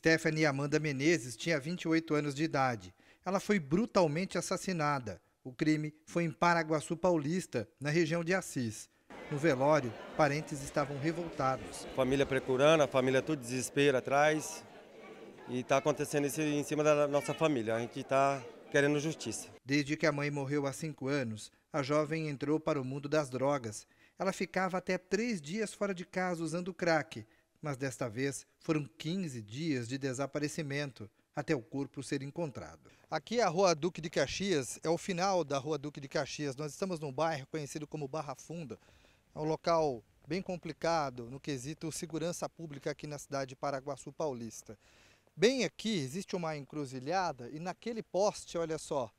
Stephanie Amanda Menezes tinha 28 anos de idade. Ela foi brutalmente assassinada. O crime foi em Paraguaçu Paulista, na região de Assis. No velório, parentes estavam revoltados. Família procurando, a família tudo desespero atrás. E está acontecendo isso em cima da nossa família. A gente está querendo justiça. Desde que a mãe morreu há cinco anos, a jovem entrou para o mundo das drogas. Ela ficava até três dias fora de casa usando crack mas desta vez foram 15 dias de desaparecimento até o corpo ser encontrado. Aqui é a Rua Duque de Caxias é o final da Rua Duque de Caxias. Nós estamos num bairro conhecido como Barra Funda. É um local bem complicado no quesito segurança pública aqui na cidade de Paraguaçu Paulista. Bem aqui existe uma encruzilhada e naquele poste, olha só,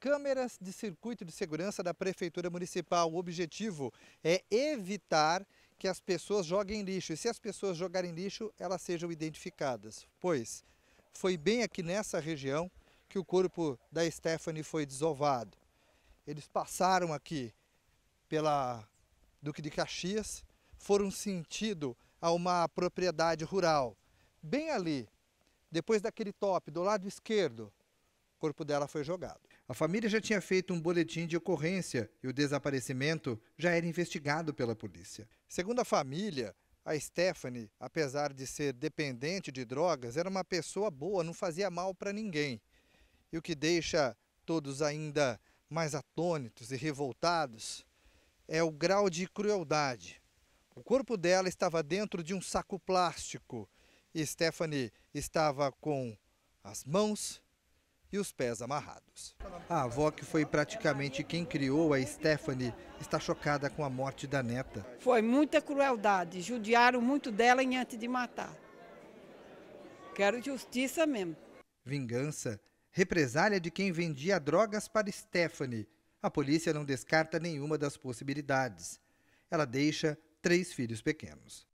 câmeras de circuito de segurança da Prefeitura Municipal. O objetivo é evitar que as pessoas joguem lixo. E se as pessoas jogarem lixo, elas sejam identificadas. Pois foi bem aqui nessa região que o corpo da Stephanie foi desovado. Eles passaram aqui pela Duque de Caxias, foram sentido a uma propriedade rural. Bem ali, depois daquele top, do lado esquerdo, o corpo dela foi jogado. A família já tinha feito um boletim de ocorrência e o desaparecimento já era investigado pela polícia. Segundo a família, a Stephanie, apesar de ser dependente de drogas, era uma pessoa boa, não fazia mal para ninguém. E o que deixa todos ainda mais atônitos e revoltados é o grau de crueldade. O corpo dela estava dentro de um saco plástico e Stephanie estava com as mãos, e os pés amarrados. A avó, que foi praticamente quem criou a Stephanie, está chocada com a morte da neta. Foi muita crueldade, judiaram muito dela em antes de matar. Quero justiça mesmo. Vingança, represália de quem vendia drogas para Stephanie. A polícia não descarta nenhuma das possibilidades. Ela deixa três filhos pequenos.